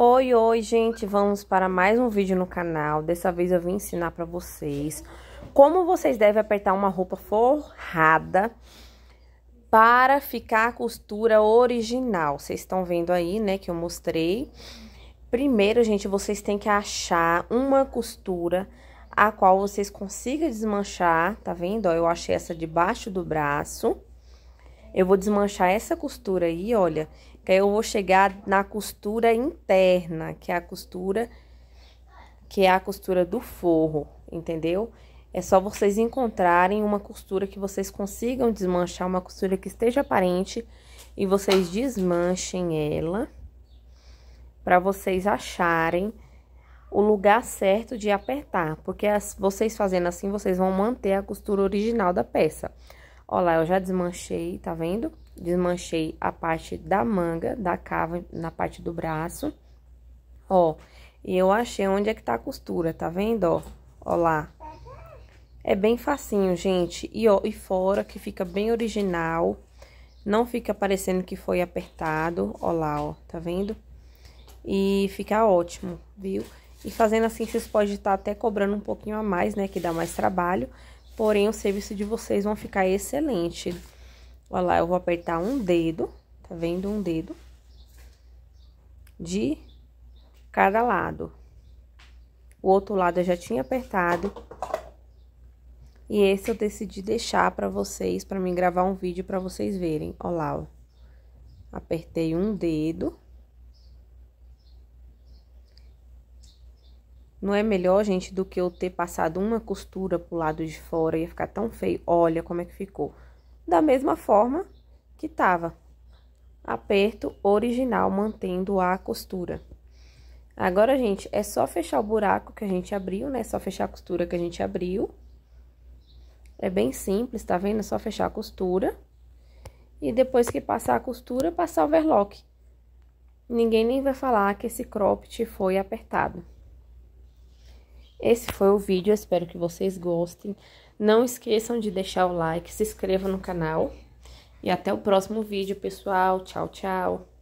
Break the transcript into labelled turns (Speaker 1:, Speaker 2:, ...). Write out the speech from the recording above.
Speaker 1: Oi, oi, gente, vamos para mais um vídeo no canal. Dessa vez eu vim ensinar para vocês como vocês devem apertar uma roupa forrada para ficar a costura original. Vocês estão vendo aí, né, que eu mostrei. Primeiro, gente, vocês têm que achar uma costura a qual vocês consigam desmanchar, tá vendo? Ó, eu achei essa debaixo do braço. Eu vou desmanchar essa costura aí, olha, eu vou chegar na costura interna, que é a costura que é a costura do forro, entendeu? É só vocês encontrarem uma costura que vocês consigam desmanchar, uma costura que esteja aparente e vocês desmanchem ela para vocês acharem o lugar certo de apertar, porque as, vocês fazendo assim, vocês vão manter a costura original da peça. Olha lá, eu já desmanchei, tá vendo? desmanchei a parte da manga, da cava na parte do braço, ó. E eu achei onde é que tá a costura, tá vendo, ó? Ó lá. É bem facinho, gente. E ó, e fora que fica bem original, não fica parecendo que foi apertado, ó lá, ó, tá vendo? E fica ótimo, viu? E fazendo assim, vocês podem estar até cobrando um pouquinho a mais, né, que dá mais trabalho, porém o serviço de vocês vão ficar excelente. Olha lá, eu vou apertar um dedo, tá vendo? Um dedo de cada lado. O outro lado eu já tinha apertado. E esse eu decidi deixar pra vocês, pra mim gravar um vídeo pra vocês verem. Olha lá, ó. Apertei um dedo. Não é melhor, gente, do que eu ter passado uma costura pro lado de fora, ia ficar tão feio. Olha como é que ficou da mesma forma que estava. Aperto original, mantendo a costura. Agora, gente, é só fechar o buraco que a gente abriu, né? É só fechar a costura que a gente abriu. É bem simples, tá vendo? É só fechar a costura. E depois que passar a costura, passar o overlock. Ninguém nem vai falar que esse cropped foi apertado. Esse foi o vídeo, espero que vocês gostem. Não esqueçam de deixar o like, se inscreva no canal. E até o próximo vídeo, pessoal. Tchau, tchau.